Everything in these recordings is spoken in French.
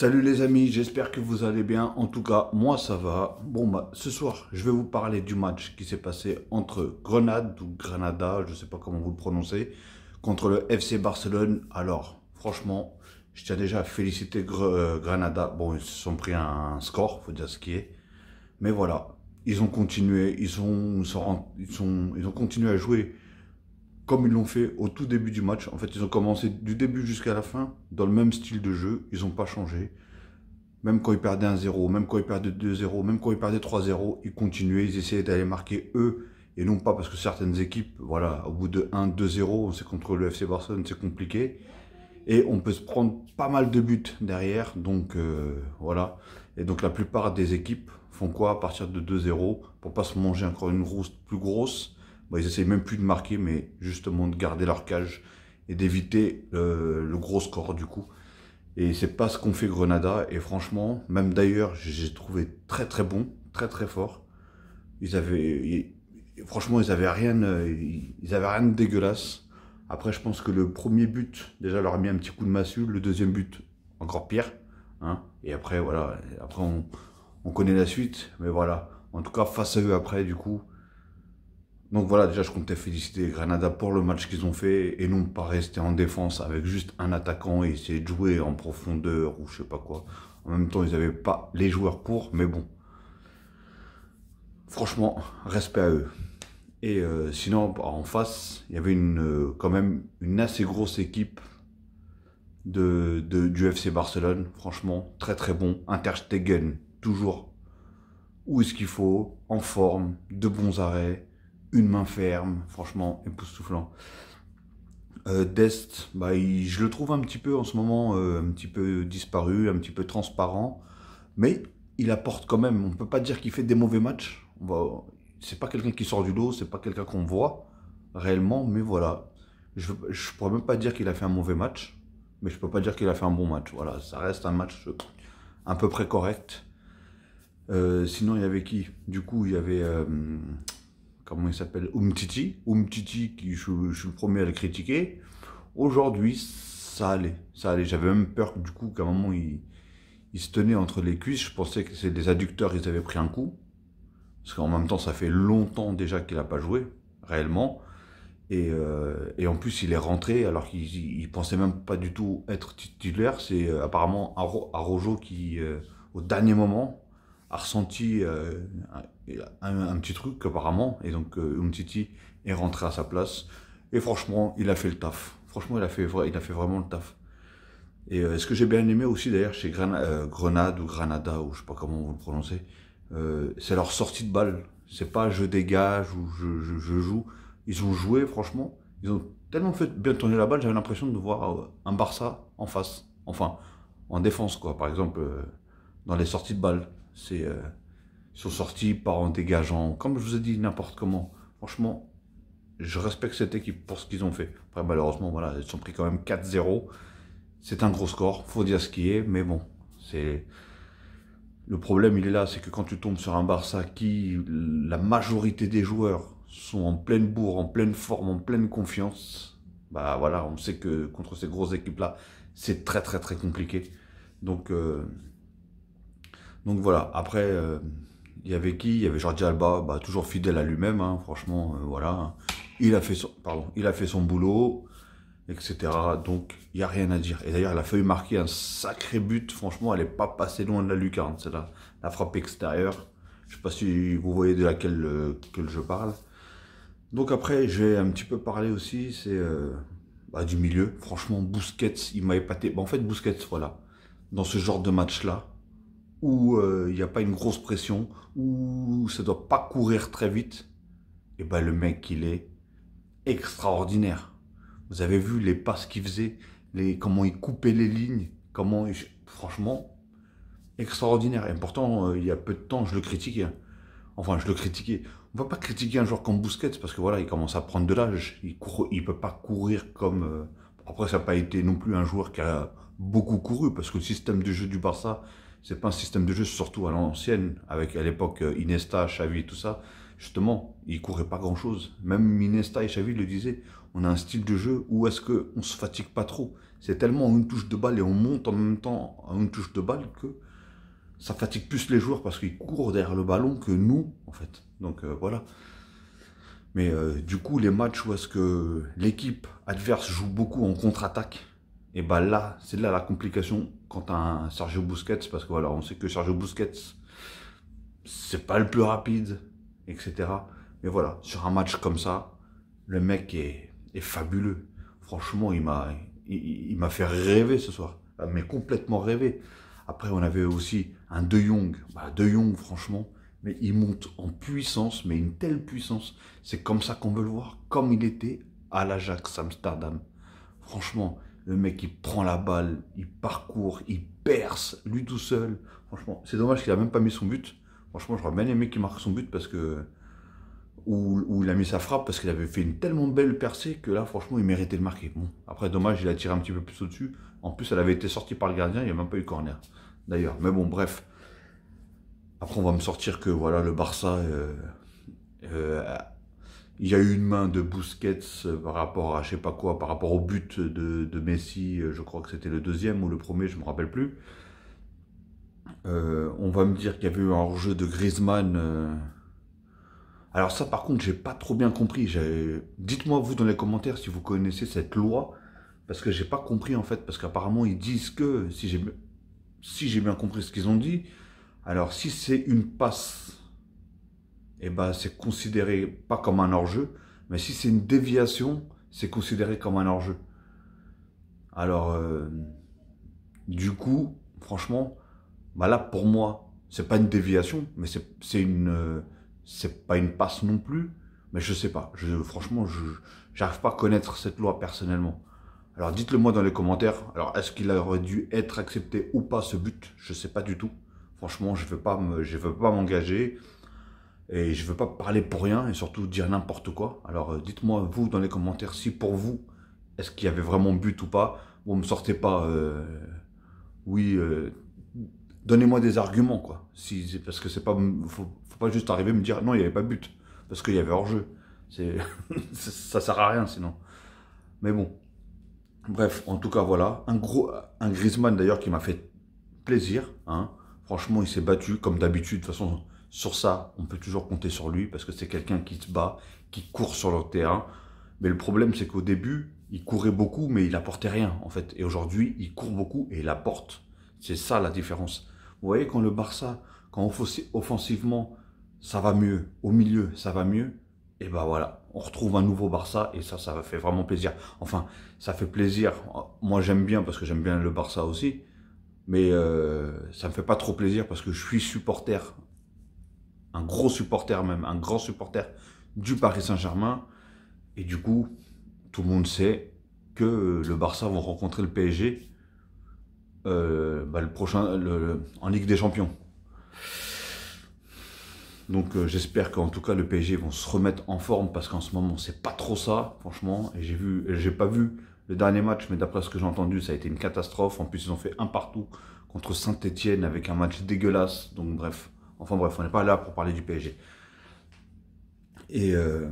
Salut les amis, j'espère que vous allez bien. En tout cas, moi ça va. Bon, bah, ce soir, je vais vous parler du match qui s'est passé entre Grenade ou Granada, je ne sais pas comment vous le prononcez, contre le FC Barcelone. Alors, franchement, je tiens déjà à féliciter euh, Granada. Bon, ils se sont pris un score, faut dire ce qui est. Mais voilà, ils ont continué, ils, ils ont continué à jouer comme ils l'ont fait au tout début du match. En fait, ils ont commencé du début jusqu'à la fin dans le même style de jeu. Ils n'ont pas changé. Même quand ils perdaient 1-0, même quand ils perdaient 2-0, même quand ils perdaient 3-0, ils continuaient, ils essayaient d'aller marquer eux et non pas parce que certaines équipes, voilà, au bout de 1-2-0, c'est contre le FC Barcelone, c'est compliqué. Et on peut se prendre pas mal de buts derrière, donc euh, voilà. Et donc la plupart des équipes font quoi à partir de 2-0 pour pas se manger encore une rousse plus grosse ils essayent même plus de marquer, mais justement de garder leur cage et d'éviter euh, le gros score du coup. Et c'est pas ce qu'on fait Grenada. Et franchement, même d'ailleurs, j'ai trouvé très très bon, très très fort. Ils avaient, franchement, ils avaient rien, euh, ils avaient rien de dégueulasse. Après, je pense que le premier but, déjà, leur a mis un petit coup de massue. Le deuxième but, encore pire. Hein. Et après, voilà. Après, on connaît la suite. Mais voilà. En tout cas, face à eux, après, du coup, donc voilà, déjà, je comptais féliciter Granada pour le match qu'ils ont fait et non pas rester en défense avec juste un attaquant et essayer de jouer en profondeur ou je sais pas quoi. En même temps, ils n'avaient pas les joueurs pour, mais bon. Franchement, respect à eux. Et euh, sinon, bah, en face, il y avait une, euh, quand même une assez grosse équipe de, du FC Barcelone. Franchement, très très bon. Interstegen, toujours où est-ce qu'il faut, en forme, de bons arrêts une main ferme, franchement époustouflant. Euh, Dest, bah, je le trouve un petit peu en ce moment, euh, un petit peu disparu, un petit peu transparent, mais il apporte quand même. On ne peut pas dire qu'il fait des mauvais matchs. Ce c'est pas quelqu'un qui sort du lot, c'est pas quelqu'un qu'on voit réellement, mais voilà. Je, ne pourrais même pas dire qu'il a fait un mauvais match, mais je peux pas dire qu'il a fait un bon match. Voilà, ça reste un match à peu près correct. Euh, sinon, il y avait qui Du coup, il y avait comment il s'appelle, Umtiti, Umtiti, qui je, je, suis le premier à le critiquer, aujourd'hui, ça allait, ça allait. J'avais même peur, du coup, qu'à un moment, il, se tenait entre les cuisses. Je pensais que c'est des adducteurs, ils avaient pris un coup. Parce qu'en même temps, ça fait longtemps déjà qu'il n'a pas joué, réellement. Euh, et, en plus, il est rentré alors qu'il ne pensait même pas du tout être titulaire. C'est euh, apparemment Arrojo qui, euh, au dernier moment, a ressenti euh, un, petit truc apparemment, et donc euh, Umtiti est rentré à sa place. Et franchement, il a fait le taf. Franchement, il a fait, il a fait vraiment le taf. Et euh, ce que j'ai bien aimé aussi d'ailleurs chez Grenade ou Granada, ou je sais pas comment vous le prononcez, c'est leur sortie de balle. C'est pas je dégage ou je, joue. Ils ont joué, franchement. Ils ont tellement fait bien tourner la balle, j'avais l'impression de voir un Barça en face. Enfin, en défense, quoi. Par exemple, dans les sorties de balle. C'est, euh, ils sont sortis par en dégageant, comme je vous ai dit, n'importe comment. Franchement, je respecte cette équipe pour ce qu'ils ont fait. malheureusement, voilà, ils sont pris quand même 4-0. C'est un gros score, faut dire ce qui est, mais bon, c'est. Le problème, il est là, c'est que quand tu tombes sur un Barça qui, la majorité des joueurs sont en pleine bourre, en pleine forme, en pleine confiance, bah voilà, on sait que contre ces grosses équipes-là, c'est très très très compliqué. Donc, euh, donc voilà, après, euh, il y avait qui Il y avait Jordi Alba, bah, toujours fidèle à lui-même, hein, franchement, euh, voilà. Il a, fait son, pardon, il a fait son boulot, etc. Donc, il n'y a rien à dire. Et d'ailleurs, la feuille marquée un sacré but, franchement, elle n'est pas passée loin de la lucarne, C'est là La frappe extérieure, je ne sais pas si vous voyez de laquelle euh, je parle. Donc après, j'ai un petit peu parlé aussi, c'est bah, du milieu. Franchement, Busquets, il m'a épaté. Bah, en fait, Busquets, voilà, dans ce genre de match-là, où euh, il n'y a pas une grosse pression, où ça doit pas courir très vite, et eh ben le mec, il est extraordinaire. Vous avez vu les passes qu'il faisait, les, comment il coupait les lignes, comment franchement extraordinaire. Et pourtant, euh, il y a peu de temps, je le critiquais. Hein. Enfin, je le critiquais. On va pas critiquer un joueur comme Busquets parce que voilà, il commence à prendre de l'âge. Il ne peut pas courir comme. Euh, après, ça n'a pas été non plus un joueur qui a beaucoup couru parce que le système de jeu du Barça, c'est pas un système de jeu, surtout à l'ancienne, avec à l'époque euh, Inesta, Xavi tout ça. Justement, ils couraient pas grand chose. Même Inesta et Xavi le disaient. On a un style de jeu où est-ce que on se fatigue pas trop. C'est tellement une touche de balle et on monte en même temps à une touche de balle que ça fatigue plus les joueurs parce qu'ils courent derrière le ballon que nous, en fait. Donc euh, voilà. Mais euh, du coup, les matchs où est-ce que l'équipe adverse joue beaucoup en contre-attaque, et ben là, c'est là la complication quant à un Sergio Busquets, parce que voilà, on sait que Sergio Busquets, c'est pas le plus rapide, etc. Mais voilà, sur un match comme ça, le mec est, fabuleux. Franchement, il m'a il, fait rêver ce soir, ah, mais complètement rêver. Après, on avait aussi un De Jong. Bah, de Jong, franchement, mais il monte en puissance, mais une telle puissance. C'est comme ça qu'on veut le voir, comme il était à l'Ajax Amsterdam. Franchement, le mec, il prend la balle, il parcourt, il perce, lui tout seul. Franchement, c'est dommage qu'il a même pas mis son but. Franchement, j'aurais bien aimé qu'il marque son but parce que. Ou, il a mis sa frappe parce qu'il avait fait une tellement belle percée que là, franchement, il méritait de marquer. Bon, après, dommage, il a tiré un petit peu plus au-dessus. En plus, elle avait été sortie par le gardien, il n'y a même pas eu corner. D'ailleurs, mais bon, bref. Après, on va me sortir que voilà, le Barça euh, euh, il y a eu une main de Busquets par rapport à je sais pas quoi, par rapport au but de, Messi, je crois que c'était le deuxième ou le premier, je ne me rappelle plus. Euh, on va me dire qu'il y avait eu un jeu de Griezmann. Euh. Alors ça par contre, j'ai pas trop bien compris. Dites-moi vous dans les commentaires si vous connaissez cette loi parce que j'ai pas compris en fait parce qu'apparemment ils disent que si j'ai bien compris ce qu'ils ont dit, alors si c'est une passe eh ben, c'est considéré pas comme un hors-jeu, mais si c'est une déviation, c'est considéré comme un hors-jeu. Alors, euh, du coup, franchement, bah là, pour moi, c'est pas une déviation, mais c'est une... Euh, c'est pas une passe non plus, mais je sais pas. Je, franchement, je j'arrive pas à connaître cette loi personnellement. Alors dites-le moi dans les commentaires. Alors est-ce qu'il aurait dû être accepté ou pas ce but Je sais pas du tout. Franchement, je veux je veux pas m'engager. Et je ne veux pas parler pour rien et surtout dire n'importe quoi. Alors euh, dites-moi vous dans les commentaires si pour vous, est-ce qu'il y avait vraiment but ou pas. Vous ne me sortez pas, euh, oui, euh, donnez-moi des arguments quoi. Si, parce que c'est pas, faut, faut, pas juste arriver me dire non, il n'y avait pas but. Parce qu'il y avait hors-jeu. ça sert à rien sinon. Mais bon, bref, en tout cas voilà. Un, gros, un Griezmann d'ailleurs qui m'a fait plaisir. Hein. Franchement, il s'est battu comme d'habitude. De toute façon, sur ça, on peut toujours compter sur lui parce que c'est quelqu'un qui se bat, qui court sur le terrain. Mais le problème, c'est qu'au début, il courait beaucoup, mais il apportait rien, en fait. Et aujourd'hui, il court beaucoup et il apporte. C'est ça la différence. Vous voyez, quand le Barça, quand offensivement, ça va mieux, au milieu, ça va mieux, et ben voilà, on retrouve un nouveau Barça et ça, ça fait vraiment plaisir. Enfin, ça fait plaisir. Moi, j'aime bien parce que j'aime bien le Barça aussi, mais euh, ça me fait pas trop plaisir parce que je suis supporter un gros supporter même, un grand supporter du Paris Saint-Germain. Et du coup, tout le monde sait que le Barça vont rencontrer le PSG euh, bah, le prochain, en Ligue des Champions. Donc euh, j'espère qu'en tout cas le PSG vont se remettre en forme parce qu'en ce moment c'est pas trop ça franchement et j'ai vu j'ai pas vu le dernier match mais d'après ce que j'ai entendu ça a été une catastrophe en plus ils ont fait un partout contre Saint-Étienne avec un match dégueulasse donc bref Enfin bref, on n'est pas là pour parler du PSG. Et, euh,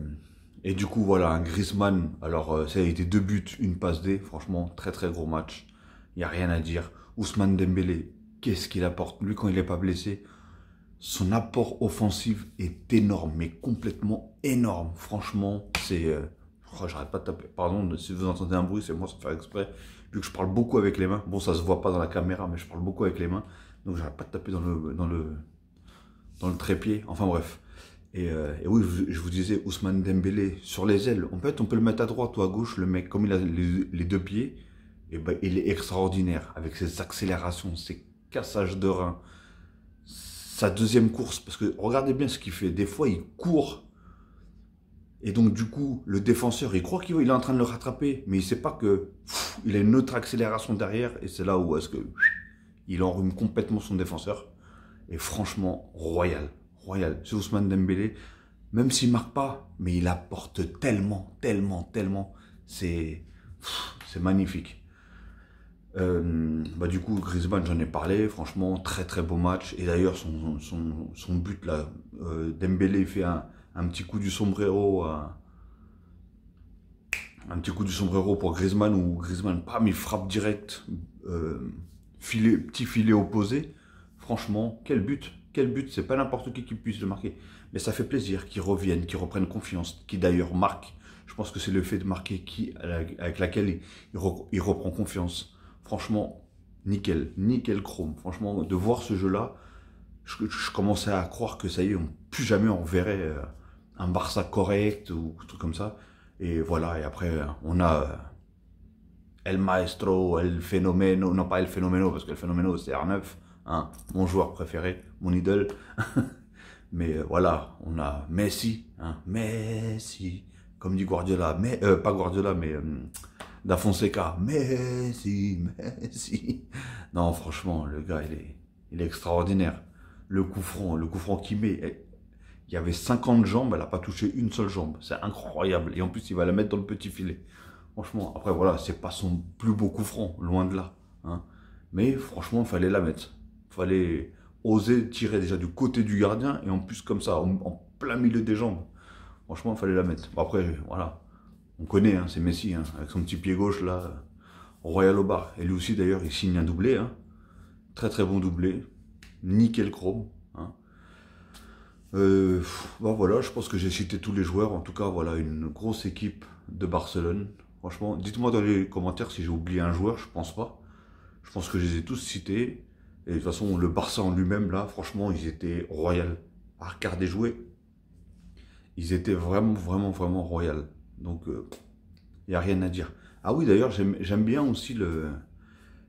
et du coup, voilà, un Griezmann. Alors, euh, ça a été deux buts, une passe D. Franchement, très très gros match. Il n'y a rien à dire. Ousmane Dembélé, qu'est-ce qu'il apporte Lui, quand il n'est pas blessé, son apport offensif est énorme, mais complètement énorme. Franchement, c'est. Je euh, oh, J'arrête pas de taper. Pardon, si vous entendez un bruit, c'est moi ça faire exprès. Vu que je parle beaucoup avec les mains. Bon, ça se voit pas dans la caméra, mais je parle beaucoup avec les mains. Donc, j'arrête pas de taper dans le, dans le, dans le trépied, enfin bref. Et, euh, oui, je vous disais, Ousmane Dembélé sur les ailes. En fait, on peut le mettre à droite ou à gauche. Le mec, comme il a les, deux pieds, et ben, il est extraordinaire avec ses accélérations, ses cassages de reins, sa deuxième course. Parce que regardez bien ce qu'il fait. Des fois, il court. Et donc, du coup, le défenseur, il croit qu'il est en train de le rattraper, mais il sait pas que il a une autre accélération derrière. Et c'est là où est-ce que il enrume complètement son défenseur. Et franchement royal. Royal. C'est Ousmane Dembélé, même s'il marque pas, mais il apporte tellement, tellement, tellement. C'est, c'est magnifique. Euh, bah du coup, Griezmann, j'en ai parlé. Franchement, très très beau match. Et d'ailleurs, son, but là, euh, Dembélé fait un, petit coup du sombrero, un, petit coup du sombrero pour Griezmann Ou Griezmann, pas il frappe direct, euh, filet, petit filet opposé. Franchement, quel but Quel but C'est pas n'importe qui qui puisse le marquer. Mais ça fait plaisir qu'ils reviennent, qu'ils reprennent confiance, qu'ils d'ailleurs marquent. Je pense que c'est le fait de marquer qui, avec laquelle il, reprend confiance. Franchement, nickel, nickel chrome. Franchement, de voir ce jeu-là, je, commençais à croire que ça y est, on, plus jamais on verrait euh, un Barça correct ou un truc comme ça. Et voilà, et après, on a euh, El Maestro, El Fenomeno, non pas El Fenomeno, parce que El Fenomeno c'est R9, Hein, mon joueur préféré, mon idole. mais euh, voilà, on a Messi, hein, Messi, comme dit Guardiola, mais euh, pas Guardiola, mais euh, Da Fonseca, Messi, Messi. Non, franchement, le gars, il est, il est extraordinaire. Le coup franc, le coup franc qu'il met, eh, il y avait 50 jambes, elle n'a pas touché une seule jambe. C'est incroyable. Et en plus, il va la mettre dans le petit filet. Franchement, après, voilà, c'est pas son plus beau coup franc, loin de là. Hein. Mais franchement, il fallait la mettre fallait oser tirer déjà du côté du gardien et en plus comme ça, en, plein milieu des jambes. Franchement, il fallait la mettre. Après, voilà, on connaît, hein, c'est Messi, hein, avec son petit pied gauche là, Royal au bar. Et lui aussi d'ailleurs, il signe un doublé. Hein. Très très bon doublé. Nickel chrome. Euh, voilà, je pense que j'ai cité tous les joueurs. En tout cas, voilà, une grosse équipe de Barcelone. Franchement, dites-moi dans les commentaires si j'ai oublié un joueur, je pense pas. Je pense que je les ai tous cités. Et de toute façon, le Barça en lui-même, là, franchement, ils étaient royal. À regarder jouer, ils étaient vraiment, vraiment, vraiment royal. Donc, il euh, y n'y a rien à dire. Ah oui, d'ailleurs, j'aime bien aussi le,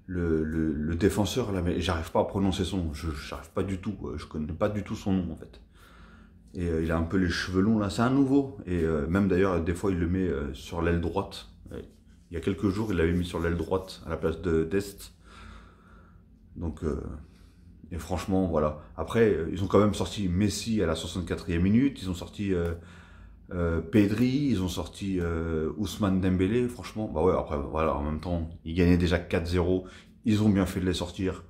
le, le, défenseur, là, mais j'arrive pas à prononcer son nom. Je n'arrive pas du tout, je connais pas du tout son nom, en fait. Et euh, il a un peu les cheveux longs, là, c'est un nouveau. Et euh, même d'ailleurs, des fois, il le met sur l'aile droite. Il y a quelques jours, il l'avait mis sur l'aile droite à la place de d'Est. Donc, euh, et franchement, voilà. Après, euh, ils ont quand même sorti Messi à la 64e minute, ils ont sorti euh, Pedri, ils ont sorti Ousmane Dembélé. Franchement, bah ouais, après, voilà, en même temps, ils gagnaient déjà 4-0, ils ont bien fait de les sortir.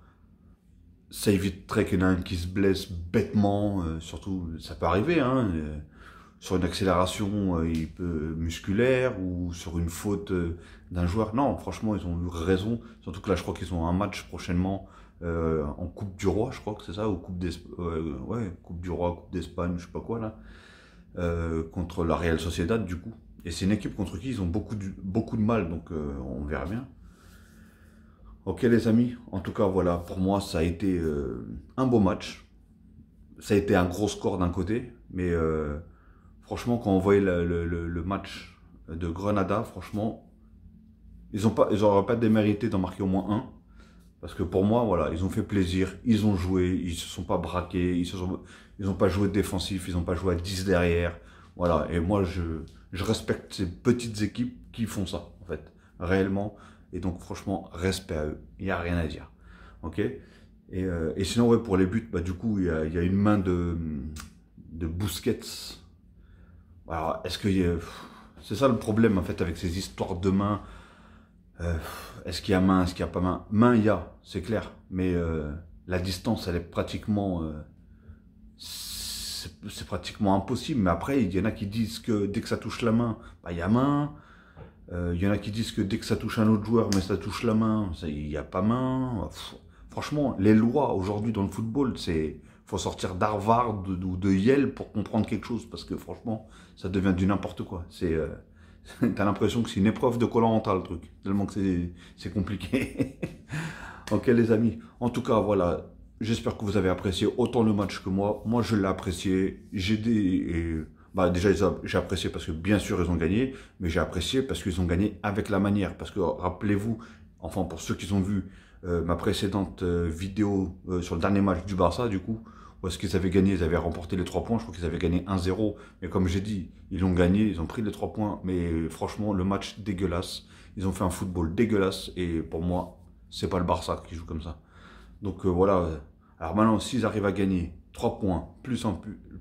Ça évite un qui se blesse bêtement, surtout, ça peut arriver, hein sur une accélération musculaire ou sur une faute d'un joueur. Non, franchement, ils ont eu raison. Surtout que là, je crois qu'ils ont un match prochainement euh, en Coupe du Roi, je crois que c'est ça, ou Coupe euh, Coupe du Roi, Coupe d'Espagne, je sais pas quoi, là, euh, contre la Real Sociedad, du coup. Et c'est une équipe contre qui ils ont beaucoup de, beaucoup de mal, donc on verra bien. Ok les amis, en tout cas voilà, pour moi ça a été un beau match. Ça a été un gros score d'un côté, mais franchement quand on voyait le, match de Grenada, franchement, ils n'auraient pas, pas démérité d'en marquer au moins un. Parce que pour moi, voilà, ils ont fait plaisir, ils ont joué, ils se sont pas braqués, ils se ils ont pas joué défensif, ils n'ont pas joué à 10 derrière. Voilà. Et moi, je, respecte ces petites équipes qui font ça, en fait, réellement. Et donc, franchement, respect à eux. Il n'y a rien à dire. OK? Euh, et, sinon, ouais, pour les buts, bah, du coup, il y a, une main de, de Busquets. Alors, est-ce que euh, c'est ça le problème, en fait, avec ces histoires de mains euh, est-ce qu'il y a main, est-ce qu'il n'y a pas main Main, il y a, c'est clair. Mais euh, la distance, elle est pratiquement... Euh, c'est pratiquement impossible. Mais après, il y en a qui disent que dès que ça touche la main, bah, il y a main. Il y en a qui disent que dès que ça touche un autre joueur, mais ça touche la main, il n'y a pas main. franchement, les lois aujourd'hui dans le football, c'est faut sortir d'Harvard ou de, Yale pour comprendre quelque chose parce que franchement, ça devient du n'importe quoi. C'est T'as l'impression que c'est une épreuve de colorant le truc, tellement que c'est compliqué. ok les amis, en tout cas voilà, j'espère que vous avez apprécié autant le match que moi. Moi je l'ai apprécié, j'ai des... bah déjà j'ai apprécié parce que bien sûr ils ont gagné, mais j'ai apprécié parce qu'ils ont gagné avec la manière. Parce que rappelez-vous, enfin pour ceux qui ont vu euh, ma précédente euh, vidéo euh, sur le dernier match du Barça du coup, est-ce qu'ils avaient gagné, ils avaient remporté les 3 points, je crois qu'ils avaient gagné 1-0, mais comme j'ai dit, ils l'ont gagné, ils ont pris les 3 points, mais franchement, le match dégueulasse, ils ont fait un football dégueulasse, et pour moi, c'est pas le Barça qui joue comme ça. Donc euh, voilà, alors maintenant, s'ils arrivent à gagner 3 points,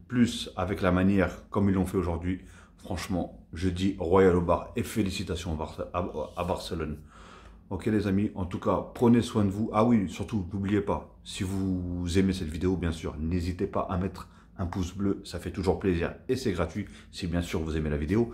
plus, avec la manière comme ils l'ont fait aujourd'hui, franchement, je dis royal au bar, et félicitations à Barcelone. Ok les amis, en tout cas, prenez soin de vous. Ah oui, surtout, n'oubliez pas, si vous aimez cette vidéo, bien sûr, n'hésitez pas à mettre un pouce bleu, ça fait toujours plaisir et c'est gratuit si bien sûr vous aimez la vidéo.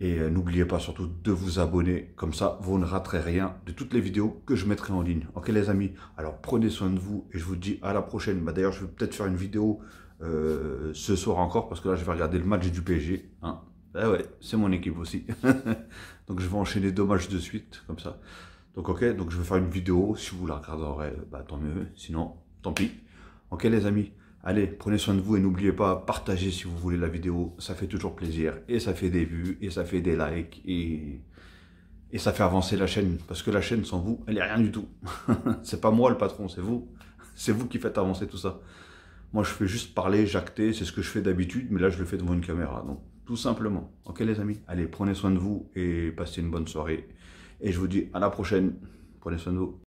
Et euh, n'oubliez pas surtout de vous abonner, comme ça vous ne raterez rien de toutes les vidéos que je mettrai en ligne. Ok les amis, alors prenez soin de vous et je vous dis à la prochaine. Bah, d'ailleurs je vais peut-être faire une vidéo euh, ce soir encore parce que là je vais regarder le match du PSG. Hein. Ah ouais, c'est mon équipe aussi. Donc je vais enchaîner deux matchs de suite comme ça. Donc ok, donc je vais faire une vidéo, si vous la regarderez, bah, tant mieux, sinon tant pis. Ok les amis, allez, prenez soin de vous et n'oubliez pas, partagez si vous voulez la vidéo, ça fait toujours plaisir, et ça fait des vues, et ça fait des likes, et, et ça fait avancer la chaîne, parce que la chaîne sans vous, elle est rien du tout. c'est pas moi le patron, c'est vous, c'est vous qui faites avancer tout ça. Moi je fais juste parler, jacter, c'est ce que je fais d'habitude, mais là je le fais devant une caméra, donc tout simplement. Ok les amis, allez, prenez soin de vous et passez une bonne soirée. Et je vous dis à la prochaine. Prenez soin de vous.